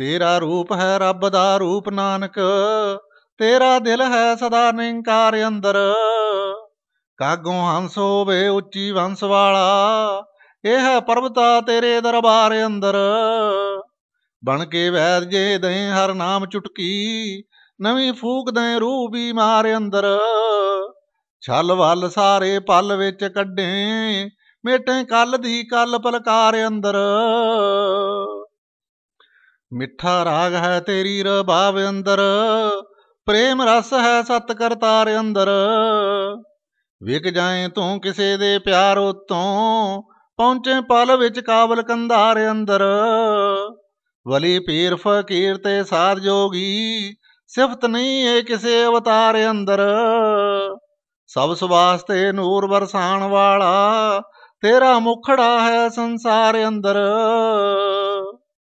ਤੇਰਾ ਰੂਪ ਹੈ ਰੱਬ ਦਾ ਰੂਪ ਨਾਨਕ ਤੇਰਾ ਦਿਲ ਹੈ ਸਦਾ ਨਿੰਕਾਰ ਅੰਦਰ ਕਾਗੋਂ ਹੰਸ ਹੋਵੇ ਉੱਚੀ ਵੰਸ ਵਾਲਾ ਇਹ ਹੈ ਪਰਬਤਾ ਤੇਰੇ ਦਰਬਾਰ ਅੰਦਰ ਬਣ ਕੇ ਵੈਦ ਜੇ ਦੇ ਹਰ ਨਾਮ ਚੁਟਕੀ ਨਵੀਂ ਫੂਕ ਦੇ ਰੂਹ ਬਿਮਾਰ ਅੰਦਰ ਛਲ ਵੱਲ ਸਾਰੇ ਪਲ ਵਿੱਚ ਕੱਢੇ ਮੇਟੇ ਕੱਲ ਦੀ ਕੱਲ ਪਲਕਾਰ ਅੰਦਰ ਮਿੱਠਾ ਰਾਗ ਹੈ ਤੇਰੀ ਰਬਾਬ ਅੰਦਰ ਪ੍ਰੇਮ ਰਸ ਹੈ ਸਤ ਕਰਤਾਰ ਅੰਦਰ ਵਿਕ ਜਾਏ ਤੂੰ ਕਿਸੇ ਦੇ ਪਿਆਰ ਉਤੋਂ ਪਹੁੰਚੇ ਪਲ ਵਿੱਚ ਕਾਬਲ ਕੰਧਾਰ ਅੰਦਰ ਵਲੀ ਪੀਰ ਫਕੀਰ ਤੇ ਸਾਧ ਜੋਗੀ ਸਿਫਤ ਨਹੀਂ ਏ ਕਿਸੇ ਅਵਤਾਰ ਅੰਦਰ ਸਭ ਤੇ ਨੂਰ ਵਰਸਾਣ ਵਾਲਾ ਤੇਰਾ ਮੁਖੜਾ ਹੈ ਸੰਸਾਰ ਅੰਦਰ